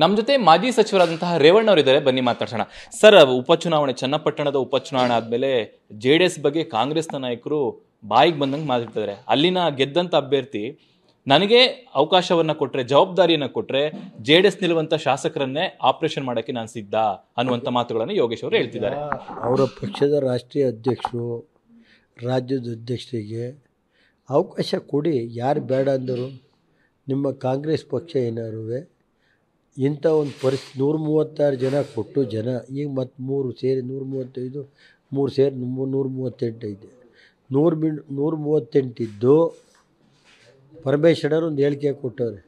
ನಮ್ಮ ಜೊತೆ ಮಾಜಿ ಸಚಿವರಾದಂತಹ ರೇವಣ್ಣವರಿದ್ದಾರೆ ಬನ್ನಿ ಮಾತಾಡ್ಸೋಣ ಸರ್ ಉಪಚುನಾವಣೆ ಚನ್ನಪಟ್ಟಣದ ಉಪಚುನಾವಣೆ ಆದಮೇಲೆ ಜೆ ಡಿ ಎಸ್ ಬಗ್ಗೆ ಕಾಂಗ್ರೆಸ್ನ ನಾಯಕರು ಬಾಯಿಗೆ ಬಂದಂಗೆ ಮಾತಾಡ್ತಿದ್ದಾರೆ ಅಲ್ಲಿನ ಗೆದ್ದಂಥ ಅಭ್ಯರ್ಥಿ ನನಗೆ ಅವಕಾಶವನ್ನು ಕೊಟ್ಟರೆ ಜವಾಬ್ದಾರಿಯನ್ನು ಕೊಟ್ಟರೆ ಜೆ ಡಿ ಎಸ್ ನಿಲ್ಲುವಂಥ ಶಾಸಕರನ್ನೇ ಆಪರೇಷನ್ ಮಾಡೋಕ್ಕೆ ನಾನು ಸಿದ್ಧ ಅನ್ನುವಂಥ ಮಾತುಗಳನ್ನು ಯೋಗೇಶ್ ಅವರು ಹೇಳ್ತಿದ್ದಾರೆ ಅವರ ಪಕ್ಷದ ರಾಷ್ಟ್ರೀಯ ಅಧ್ಯಕ್ಷರು ರಾಜ್ಯದ ಅಧ್ಯಕ್ಷರಿಗೆ ಅವಕಾಶ ಕೊಡಿ ಯಾರು ಬೇಡ ಅಂದರು ನಿಮ್ಮ ಕಾಂಗ್ರೆಸ್ ಪಕ್ಷ ಏನಾದ್ರೂ ಇಂಥ ಒಂದು ಪರಿಸ್ಥಿತಿ ನೂರ ಮೂವತ್ತಾರು ಜನ ಕೊಟ್ಟು ಜನ ಈಗ ಮತ್ತು ಮೂರು ಸೇರಿ ನೂರ ಮೂವತ್ತೈದು ಮೂರು ಸೇರಿ ನೂರ ಮೂವತ್ತೆಂಟು ಐತೆ ನೂರು ಬಿಡ್ ನೂರ ಮೂವತ್ತೆಂಟಿದ್ದು ಪರಮೇಶ್ವರರು ಒಂದು ಹೇಳಿಕೆ ಕೊಟ್ಟವ್ರೆ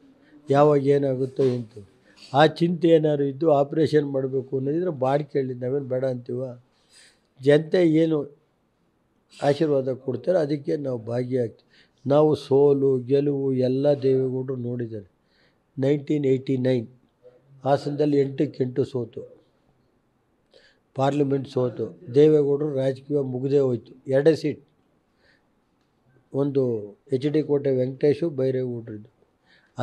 ಯಾವಾಗ ಏನಾಗುತ್ತೋ ಎಂತು ಆ ಚಿಂತೆ ಏನಾದ್ರು ಇದ್ದು ಆಪ್ರೇಷನ್ ಮಾಡಬೇಕು ಅನ್ನೋದಿದ್ರೆ ಬಾಡಿ ಕೇಳಿ ನಾವೇನು ಬೇಡ ಅಂತೀವ ಜನತೆ ಏನು ಆಶೀರ್ವಾದ ಕೊಡ್ತಾರೆ ಅದಕ್ಕೆ ನಾವು ಭಾಗಿಯಾಗ್ತೀವಿ ನಾವು ಸೋಲು ಗೆಲುವು ಎಲ್ಲ ದೇವೇಗೌಡರು ನೋಡಿದ್ದಾರೆ ನೈನ್ಟೀನ್ ಏಯ್ಟಿ ನೈನ್ ಹಾಸನದಲ್ಲಿ ಎಂಟಕ್ಕೆಂಟು ಸೋತು ಪಾರ್ಲಿಮೆಂಟ್ ಸೋತು ದೇವೇಗೌಡರು ರಾಜಕೀಯ ಮುಗಿದೇ ಹೋಯಿತು ಎರಡೇ ಸೀಟ್ ಒಂದು ಎಚ್ ಡಿ ಕೋಟೆ ವೆಂಕಟೇಶು ಬೈರೇಗೌಡರದ್ದು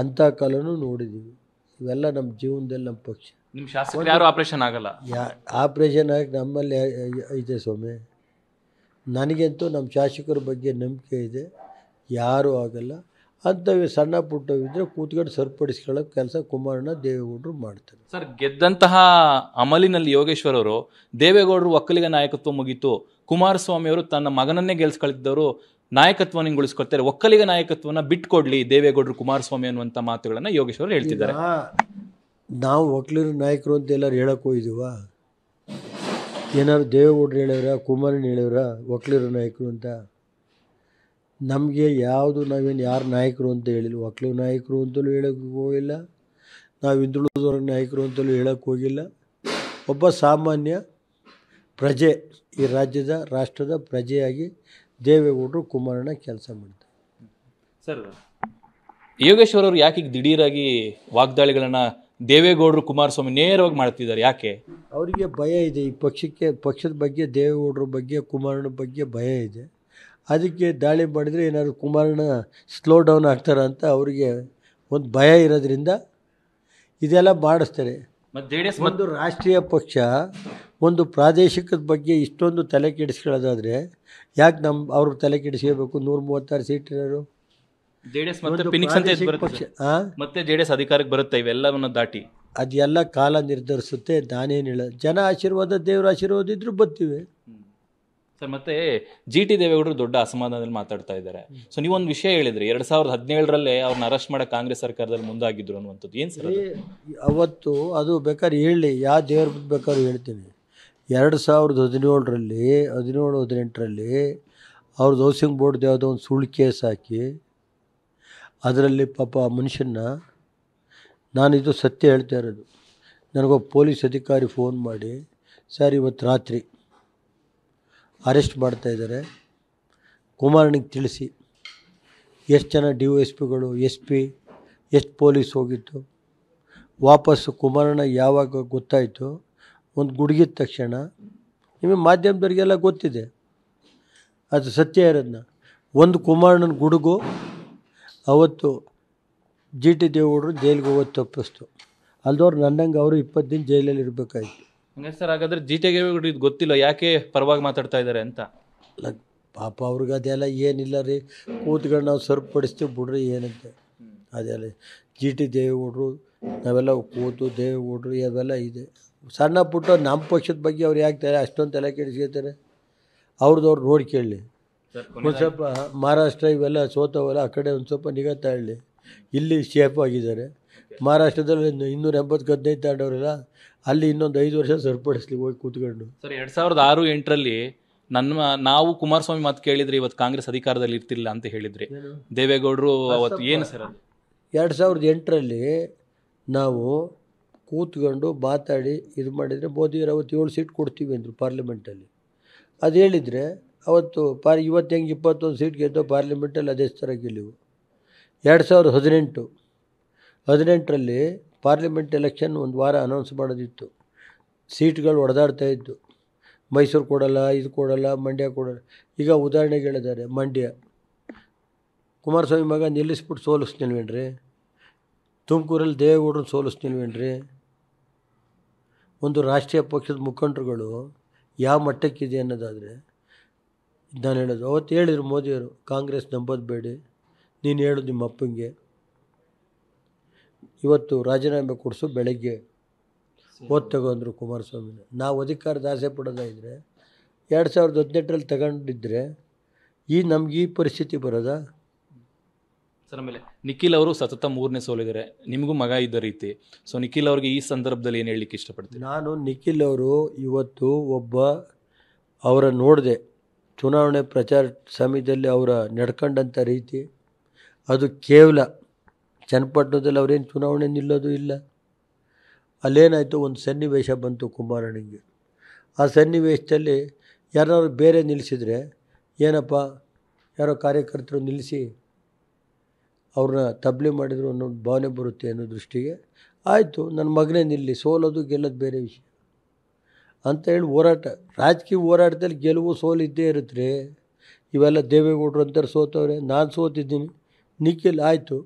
ಅಂಥ ಕಾಲನೂ ನೋಡಿದ್ದೀವಿ ಇವೆಲ್ಲ ನಮ್ಮ ಜೀವನದಲ್ಲಿ ನಮ್ಮ ಪಕ್ಷ ನಿಮ್ಮ ಶಾಸಕರು ಯಾರು ಆಪ್ರೇಷನ್ ಆಗಲ್ಲ ಯಾ ಆಪ್ರೇಷನ್ ಆಗಿ ನಮ್ಮಲ್ಲಿ ಇದೆ ಸ್ವಾಮಿ ನನಗಂತೂ ನಮ್ಮ ಶಾಸಕರ ಬಗ್ಗೆ ನಂಬಿಕೆ ಇದೆ ಯಾರೂ ಆಗಲ್ಲ ಅಂಥವು ಸಣ್ಣ ಪುಟ್ಟವಿದ್ದರೆ ಕೂತ್ಕೊಂಡು ಸರಿಪಡಿಸ್ಕೊಳ್ಳೋ ಕೆಲಸ ಕುಮಾರಣ್ಣ ದೇವೇಗೌಡರು ಮಾಡ್ತಾರೆ ಸರ್ ಗೆದ್ದಂತಹ ಅಮಲಿನಲ್ಲಿ ಯೋಗೇಶ್ವರವರು ದೇವೇಗೌಡರು ಒಕ್ಕಲಿಗ ನಾಯಕತ್ವ ಮುಗೀತು ಕುಮಾರಸ್ವಾಮಿಯವರು ತನ್ನ ಮಗನನ್ನೇ ಗೆಲ್ಸ್ಕೊಳ್ತಿದ್ದವರು ನಾಯಕತ್ವವನ್ನು ಉಳಿಸ್ಕೊಳ್ತಾರೆ ಒಕ್ಕಲಿಗ ನಾಯಕತ್ವನ ಬಿಟ್ಕೊಡ್ಲಿ ದೇವೇಗೌಡರು ಕುಮಾರಸ್ವಾಮಿ ಅನ್ನುವಂಥ ಮಾತುಗಳನ್ನು ಯೋಗೇಶ್ವರರು ಹೇಳ್ತಿದ್ದಾರೆ ನಾವು ಒಕ್ಕಲಿರು ನಾಯಕರು ಅಂತ ಎಲ್ಲರೂ ಹೇಳಕ್ಕೆ ಹೋಯ್ದಿವ ಏನಾದ್ರು ದೇವೇಗೌಡರು ಹೇಳಿದ್ರ ಕುಮಾರಣ್ಣ ಹೇಳಿದ್ರ ಒಕ್ಕಲಿಗರ ನಾಯಕರು ಅಂತ ನಮಗೆ ಯಾವುದು ನಾವೇನು ಯಾರು ನಾಯಕರು ಅಂತ ಹೇಳಿಲ್ಲ ಒಕ್ಕಲು ನಾಯಕರು ಅಂತಲೂ ಹೇಳೋಕ್ಕೆ ಹೋಗಿಲ್ಲ ನಾವು ಹಿಂದುಳಿದವ್ರ ನಾಯಕರು ಅಂತಲೂ ಹೇಳೋಕ್ಕೆ ಹೋಗಿಲ್ಲ ಒಬ್ಬ ಸಾಮಾನ್ಯ ಪ್ರಜೆ ಈ ರಾಜ್ಯದ ರಾಷ್ಟ್ರದ ಪ್ರಜೆಯಾಗಿ ದೇವೇಗೌಡರು ಕುಮಾರಣ್ಣ ಕೆಲಸ ಮಾಡ್ತಾರೆ ಸರ್ ಅವರು ಯಾಕೆ ದಿಢೀರಾಗಿ ವಾಗ್ದಾಳಿಗಳನ್ನು ದೇವೇಗೌಡರು ಕುಮಾರಸ್ವಾಮಿ ನೇರವಾಗಿ ಮಾಡ್ತಿದ್ದಾರೆ ಯಾಕೆ ಅವರಿಗೆ ಭಯ ಇದೆ ಈ ಪಕ್ಷಕ್ಕೆ ಪಕ್ಷದ ಬಗ್ಗೆ ದೇವೇಗೌಡರ ಬಗ್ಗೆ ಕುಮಾರಣ್ಣ ಬಗ್ಗೆ ಭಯ ಇದೆ ಅದಕ್ಕೆ ದಾಳಿ ಮಾಡಿದರೆ ಏನಾದರೂ ಕುಮಾರಣ್ಣ ಸ್ಲೋ ಡೌನ್ ಆಗ್ತಾರೆ ಅಂತ ಅವರಿಗೆ ಒಂದು ಭಯ ಇರೋದ್ರಿಂದ ಇದೆಲ್ಲ ಮಾಡಿಸ್ತಾರೆ ಒಂದು ರಾಷ್ಟ್ರೀಯ ಪಕ್ಷ ಒಂದು ಪ್ರಾದೇಶಿಕದ ಬಗ್ಗೆ ಇಷ್ಟೊಂದು ತಲೆ ಕೆಡಿಸ್ಕೊಳ್ಳೋದಾದರೆ ಯಾಕೆ ನಮ್ಮ ಅವ್ರ ತಲೆ ಕೆಡಿಸ್ಕೋಬೇಕು ನೂರ ಮೂವತ್ತಾರು ಸೀಟ್ ಇರೋರು ಪಕ್ಷ ಮತ್ತೆ ಜೆ ಎಸ್ ಅಧಿಕಾರಕ್ಕೆ ಬರುತ್ತೆ ಇವೆಲ್ಲವನ್ನು ದಾಟಿ ಅದೆಲ್ಲ ಕಾಲ ನಿರ್ಧರಿಸುತ್ತೆ ನಾನೇನು ಜನ ಆಶೀರ್ವಾದ ದೇವರ ಆಶೀರ್ವಾದ ಇದ್ರೂ ಬರ್ತೀವಿ ಸರ್ ಮತ್ತೆ ಜಿ ಟಿ ದೇವೇಗೌಡರು ದೊಡ್ಡ ಅಸಮಾಧಾನದಲ್ಲಿ ಮಾತಾಡ್ತಾ ಇದ್ದಾರೆ ಸೊ ನೀವೊಂದು ವಿಷಯ ಹೇಳಿದ್ರಿ ಎರಡ್ ಸಾವಿರದ ಹದಿನೇಳರಲ್ಲೇ ಅವ್ರನ್ನ ಅರೆಸ್ಟ್ ಮಾಡಕ್ಕೆ ಕಾಂಗ್ರೆಸ್ ಸರ್ಕಾರದಲ್ಲಿ ಮುಂದಾಗಿದ್ರು ಅನ್ನುವಂಥದ್ದು ಏನು ಸರ್ ಅವತ್ತು ಅದು ಬೇಕಾದ್ರೆ ಹೇಳಿ ಯಾವ ದೇವ್ರ ಬೇಕಾದ್ರೂ ಹೇಳ್ತೀನಿ ಎರಡು ಸಾವಿರದ ಹದಿನೇಳರಲ್ಲಿ ಹದಿನೇಳು ಹದಿನೆಂಟರಲ್ಲಿ ಅವ್ರದ್ದು ಹೌಸಿಂಗ್ ಬೋರ್ಡ್ದು ಯಾವುದೋ ಒಂದು ಸುಳ್ಳು ಕೇಸ್ ಹಾಕಿ ಅದರಲ್ಲಿ ಪಾಪ ಆ ಮನುಷ್ಯನ ನಾನಿದು ಸತ್ಯ ಹೇಳ್ತಾ ಇರೋದು ನನಗೊಬ್ಬ ಪೊಲೀಸ್ ಅಧಿಕಾರಿ ಫೋನ್ ಮಾಡಿ ಸರ್ ಇವತ್ತು ರಾತ್ರಿ ಅರೆಸ್ಟ್ ಮಾಡ್ತಾಯಿದ್ದಾರೆ ಕುಮಾರನಿಗೆ ತಿಳಿಸಿ ಎಷ್ಟು ಜನ ಡಿ ಒ ಎಸ್ ಪಿಗಳು ಎಸ್ ಪಿ ಎಷ್ಟು ಪೊಲೀಸ್ ಹೋಗಿತ್ತು ವಾಪಸ್ಸು ಕುಮಾರಣ್ಣ ಯಾವಾಗ ಗೊತ್ತಾಯಿತು ಒಂದು ಗುಡುಗಿದ ತಕ್ಷಣ ನಿಮಗೆ ಮಾಧ್ಯಮದವರಿಗೆಲ್ಲ ಗೊತ್ತಿದೆ ಅದು ಸತ್ಯ ಇರೋದನ್ನ ಒಂದು ಕುಮಾರಣ್ಣನ ಗುಡುಗು ಅವತ್ತು ಜಿ ಟಿ ದೇವೇಗೌಡರು ಜೈಲಿಗೆ ಹೋಗೋದು ತಪ್ಪಿಸ್ತು ಅಲ್ದವ್ರು ನನ್ನಂಗೆ ಅವರು ಇಪ್ಪತ್ತು ದಿನ ಜೈಲಲ್ಲಿ ಇರಬೇಕಾಯಿತು ಹಂಗೆ ಸರ್ ಹಾಗಾದ್ರೆ ಜಿ ಟಿಗೆ ಇದು ಗೊತ್ತಿಲ್ಲ ಯಾಕೆ ಪರವಾಗಿ ಮಾತಾಡ್ತಾ ಇದ್ದಾರೆ ಅಂತ ಪಾಪ ಅವ್ರಿಗೆ ಅದೆಲ್ಲ ಏನಿಲ್ಲ ರೀ ಕೂತ್ಕೊಂಡು ನಾವು ಸರಿಪಡಿಸ್ತೀವಿ ಬಿಡ್ರಿ ಏನಂತೆ ಅದೆಲ್ಲ ಜಿ ಟಿ ದೇವೇಗೌಡರು ನಾವೆಲ್ಲ ಕೂತು ದೇವೇಗೌಡರು ಅವೆಲ್ಲ ಇದೆ ಸಣ್ಣ ಪುಟ್ಟ ನಮ್ಮ ಪಕ್ಷದ ಬಗ್ಗೆ ಅವ್ರು ಯಾಕೆ ತಲೆ ಅಷ್ಟೊಂದು ತಲೆ ಕೆಡಿಸ್ಕೊಳ್ತಾರೆ ಅವ್ರದ್ದು ಅವ್ರು ನೋಡಿ ಕೇಳಲಿ ಒಂದು ಸ್ವಲ್ಪ ಮಹಾರಾಷ್ಟ್ರ ಇವೆಲ್ಲ ಸೋತವಲ್ಲ ಆ ಕಡೆ ಒಂದು ಸ್ವಲ್ಪ ನಿಗಾ ತಾಳಲಿ ಇಲ್ಲಿ ಸೇಫ್ ಆಗಿದ್ದಾರೆ ಮಹಾರಾಷ್ಟ್ರದಲ್ಲಿ ಇನ್ನೂರ ಎಂಬತ್ತು ಹದಿನೈದು ತಾಂಡವರೆಲ್ಲ ಅಲ್ಲಿ ಇನ್ನೊಂದು ಐದು ವರ್ಷ ಸರಿಪಡಿಸ್ಲಿ ಹೋಗಿ ಕೂತ್ಕೊಂಡು ಸರ್ ಎರಡು ಸಾವಿರದ ಆರು ಎಂಟರಲ್ಲಿ ನನ್ನ ನಾವು ಕುಮಾರಸ್ವಾಮಿ ಮಾತು ಕೇಳಿದ್ರೆ ಇವತ್ತು ಕಾಂಗ್ರೆಸ್ ಅಧಿಕಾರದಲ್ಲಿ ಇರ್ತಿಲ್ಲ ಅಂತ ಹೇಳಿದ್ರಿ ದೇವೇಗೌಡರು ಅವತ್ತು ಏನು ಸರ್ ಎರಡು ಸಾವಿರದ ಎಂಟರಲ್ಲಿ ನಾವು ಕೂತ್ಕೊಂಡು ಮಾತಾಡಿ ಇದು ಮಾಡಿದರೆ ಮೋದಿಯವರು ಅವತ್ತು ಏಳು ಸೀಟ್ ಕೊಡ್ತೀವಿ ಅಂದರು ಪಾರ್ಲಿಮೆಂಟಲ್ಲಿ ಅದು ಹೇಳಿದರೆ ಅವತ್ತು ಪಾರ್ ಇವತ್ತು ಹೆಂಗೆ ಇಪ್ಪತ್ತೊಂದು ಸೀಟ್ ಗೆದ್ದೋ ಪಾರ್ಲಿಮೆಂಟಲ್ಲಿ ಅದೇ ಥರ ಗೆಲ್ಲಿವು ಎರಡು ಸಾವಿರದ ಹದಿನೆಂಟು ಹದಿನೆಂಟರಲ್ಲಿ ಪಾರ್ಲಿಮೆಂಟ್ ಎಲೆಕ್ಷನ್ ಒಂದು ವಾರ ಅನೌನ್ಸ್ ಮಾಡೋದಿತ್ತು ಸೀಟ್ಗಳು ಹೊಡೆದಾಡ್ತಾ ಇತ್ತು ಮೈಸೂರು ಕೊಡಲ್ಲ ಇದು ಕೊಡಲ್ಲ ಮಂಡ್ಯ ಕೊಡಲ್ಲ ಈಗ ಉದಾಹರಣೆಗೆ ಹೇಳಿದ್ದಾರೆ ಮಂಡ್ಯ ಕುಮಾರಸ್ವಾಮಿ ಮಗ ನಿಲ್ಲಿಸ್ಬಿಟ್ಟು ಸೋಲಿಸ್ನಿಲ್ವೇನ್ರಿ ತುಮಕೂರಲ್ಲಿ ದೇವೇಗೌಡರನ್ನ ಸೋಲಿಸ್ನಿಲ್ವೇನ್ರಿ ಒಂದು ರಾಷ್ಟ್ರೀಯ ಪಕ್ಷದ ಮುಖಂಡರುಗಳು ಯಾವ ಮಟ್ಟಕ್ಕಿದೆ ಅನ್ನೋದಾದರೆ ನಾನು ಹೇಳೋದು ಅವತ್ತು ಹೇಳಿದರು ಮೋದಿಯವರು ಕಾಂಗ್ರೆಸ್ ನಂಬೋದು ಬೇಡಿ ನೀನು ಹೇಳು ನಿಮ್ಮ ಅಪ್ಪಂಗೆ ಇವತ್ತು ರಾಜೀನಾಮೆ ಕೊಡಿಸು ಬೆಳಗ್ಗೆ ಓದ್ ಅಂದರು ಕುಮಾರಸ್ವಾಮಿ ನಾವು ಅಧಿಕಾರದ ಆಸೆ ಪಡೋದ ಇದ್ದರೆ ಎರಡು ಸಾವಿರದ ಹದಿನೆಂಟರಲ್ಲಿ ತಗೊಂಡಿದ್ದರೆ ಈ ನಮ್ಗೆ ಈ ಪರಿಸ್ಥಿತಿ ಬರೋದಾ ಸರ್ ಆಮೇಲೆ ನಿಖಿಲ್ ಅವರು ಸತತ ಮೂರನೇ ಸೋಲಿದ್ದಾರೆ ನಿಮಗೂ ಮಗ ಇದ್ದ ರೀತಿ ಸೊ ನಿಖಿಲ್ ಅವ್ರಿಗೆ ಈ ಸಂದರ್ಭದಲ್ಲಿ ಏನು ಹೇಳಲಿಕ್ಕೆ ಇಷ್ಟಪಡ್ತೀನಿ ನಾನು ನಿಖಿಲ್ ಅವರು ಇವತ್ತು ಒಬ್ಬ ಅವರ ನೋಡಿದೆ ಚುನಾವಣೆ ಪ್ರಚಾರ ಸಮಯದಲ್ಲಿ ಅವರ ನಡ್ಕೊಂಡಂಥ ರೀತಿ ಅದು ಕೇವಲ ಚನ್ನಪಟ್ಟಣದಲ್ಲಿ ಅವ್ರೇನು ಚುನಾವಣೆ ನಿಲ್ಲೋದು ಇಲ್ಲ ಅಲ್ಲೇನಾಯಿತು ಒಂದು ಸನ್ನಿವೇಶ ಬಂತು ಕುಮಾರನಿಗೆ ಆ ಸನ್ನಿವೇಶದಲ್ಲಿ ಯಾರು ಬೇರೆ ನಿಲ್ಲಿಸಿದರೆ ಏನಪ್ಪ ಯಾರೋ ಕಾರ್ಯಕರ್ತರು ನಿಲ್ಲಿಸಿ ಅವ್ರನ್ನ ತಬ್ಲಿ ಮಾಡಿದ್ರು ಅನ್ನೋ ಭಾವನೆ ಬರುತ್ತೆ ಅನ್ನೋ ದೃಷ್ಟಿಗೆ ಆಯಿತು ನನ್ನ ಮಗನೇ ನಿಲ್ಲಿ ಸೋಲೋದು ಗೆಲ್ಲೋದು ಬೇರೆ ವಿಷಯ ಅಂತ ಹೇಳಿ ಹೋರಾಟ ರಾಜಕೀಯ ಹೋರಾಟದಲ್ಲಿ ಗೆಲುವು ಸೋಲು ಇದ್ದೇ ಇರುತ್ತೆ ಇವೆಲ್ಲ ದೇವೇಗೌಡರು ಅಂತಾರೆ ಸೋತವ್ರೆ ನಾನು ಸೋತಿದ್ದೀನಿ ನಿಖಿಲ್ ಆಯಿತು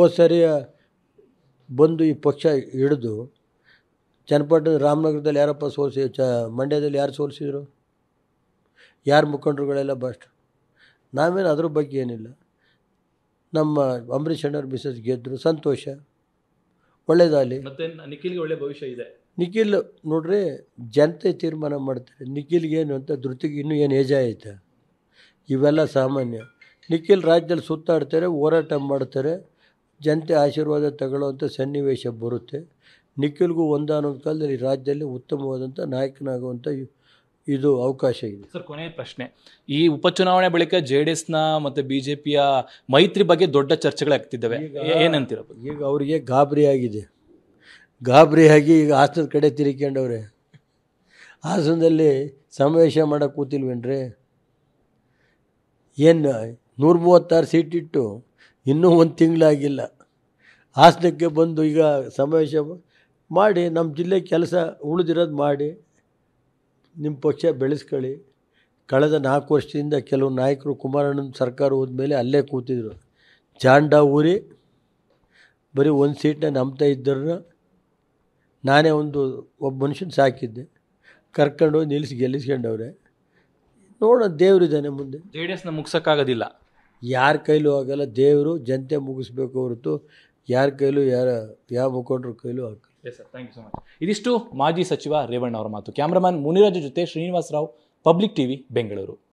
ಓ ಸರಿ ಬಂದು ಈ ಪಕ್ಷ ಹಿಡಿದು ಚನ್ನಪಟ್ಟಣ ರಾಮನಗರದಲ್ಲಿ ಯಾರಪ್ಪ ಸೋಲಿಸಿ ಚ ಮಂಡ್ಯದಲ್ಲಿ ಯಾರು ಸೋಲಿಸಿದರು ಯಾರು ಮುಖಂಡರುಗಳೆಲ್ಲ ಬಸ್ಟ್ ನಾವೇನು ಅದ್ರ ಬಗ್ಗೆ ಏನಿಲ್ಲ ನಮ್ಮ ಅಂಬರೀಷ್ ಅಣ್ಣವ್ರ ಮಿಸಸ್ ಗೆದ್ದರು ಸಂತೋಷ ಒಳ್ಳೇದಾಗಲಿ ಮತ್ತೆ ನಿಖಿಲ್ಗೆ ಒಳ್ಳೆ ಭವಿಷ್ಯ ಇದೆ ನಿಖಿಲ್ ನೋಡ್ರಿ ಜನತೆ ತೀರ್ಮಾನ ಮಾಡ್ತಾರೆ ನಿಖಿಲ್ಗೆ ಏನು ಅಂತ ಧೃತಿಗೆ ಇನ್ನೂ ಏನು ಏಜ ಐತೆ ಇವೆಲ್ಲ ಸಾಮಾನ್ಯ ನಿಖಿಲ್ ರಾಜ್ಯದಲ್ಲಿ ಸುತ್ತಾಡ್ತಾರೆ ಹೋರಾಟ ಮಾಡ್ತಾರೆ ಜನತೆ ಆಶೀರ್ವಾದ ತಗೊಳ್ಳೋವಂಥ ಸನ್ನಿವೇಶ ಬರುತ್ತೆ ನಿಖಿಲ್ಗೂ ಒಂದಾನೊಂದು ಕಾಲದಲ್ಲಿ ರಾಜ್ಯದಲ್ಲಿ ಉತ್ತಮವಾದಂಥ ನಾಯಕನಾಗುವಂಥ ಇದು ಅವಕಾಶ ಇದೆ ಸರ್ ಕೊನೆಯ ಪ್ರಶ್ನೆ ಈ ಉಪಚುನಾವಣೆ ಬಳಿಕ ಜೆ ಡಿ ಎಸ್ನ ಮತ್ತು ಬಿ ಜೆ ಪಿಯ ಮೈತ್ರಿ ಬಗ್ಗೆ ದೊಡ್ಡ ಚರ್ಚೆಗಳಾಗ್ತಿದ್ದಾವೆ ಏನಂತೀರ ಈಗ ಅವರಿಗೆ ಗಾಬರಿ ಆಗಿದೆ ಗಾಬರಿಯಾಗಿ ಈಗ ಹಾಸನದ ಕಡೆ ತಿರುಕೊಂಡವ್ರೆ ಹಾಸನದಲ್ಲಿ ಸಮಾವೇಶ ಮಾಡೋಕ್ಕೆ ಕೂತಿಲ್ವೇನ್ರಿ ಏನು ನೂರ ಮೂವತ್ತಾರು ಸೀಟ್ ಇಟ್ಟು ಇನ್ನೂ ಒಂದು ತಿಂಗಳಾಗಿಲ್ಲ ಹಾಸನಕ್ಕೆ ಬಂದು ಈಗ ಸಮಾವೇಶ ಮಾಡಿ ನಮ್ಮ ಜಿಲ್ಲೆ ಕೆಲಸ ಉಳಿದಿರೋದು ಮಾಡಿ ನಿಮ್ಮ ಪಕ್ಷ ಬೆಳೆಸ್ಕೊಳ್ಳಿ ಕಳೆದ ನಾಲ್ಕು ವರ್ಷದಿಂದ ಕೆಲವು ನಾಯಕರು ಕುಮಾರಣ್ಣನ ಸರ್ಕಾರ ಹೋದ್ಮೇಲೆ ಅಲ್ಲೇ ಕೂತಿದ್ರು ಜಾಂಡ ಊರಿ ಬರೀ ಒಂದು ಸೀಟನ್ನ ನಂಬ್ತಾ ಇದ್ದರನ್ನ ನಾನೇ ಒಂದು ಒಬ್ಬ ಮನುಷ್ಯನ ಸಾಕಿದ್ದೆ ಕರ್ಕೊಂಡು ನಿಲ್ಲಿಸಿ ಗೆಲ್ಲಿಸ್ಕೊಂಡವ್ರೆ ನೋಡೋಣ ದೇವರಿದ್ದಾನೆ ಮುಂದೆ ಜೆ ಡಿ ಎಸ್ನ ಮುಗ್ಸೋಕ್ಕಾಗೋದಿಲ್ಲ ಯಾರ ಕೈಲೂ ಆಗಲ್ಲ ದೇವರು ಜನತೆ ಮುಗಿಸ್ಬೇಕು ಹೊರತು ಯಾರ ಕೈಲೂ ಯಾರ ಯಾವ ಮುಖಂಡರ ಕೈಲೂ ಆಗಲ್ಲ yes sir thank you much ಇದಿಷ್ಟು ಮಾಜಿ ಸಚಿವ ರೇವಣ್ಣ ಅವರ ಮಾತು ಕ್ಯಾಮ್ರಾಮನ್ ಮುನಿರಾಜ್ ಜೊತೆ ರಾವ್ ಪಬ್ಲಿಕ್ ಟಿವಿ ಬೆಂಗಳೂರು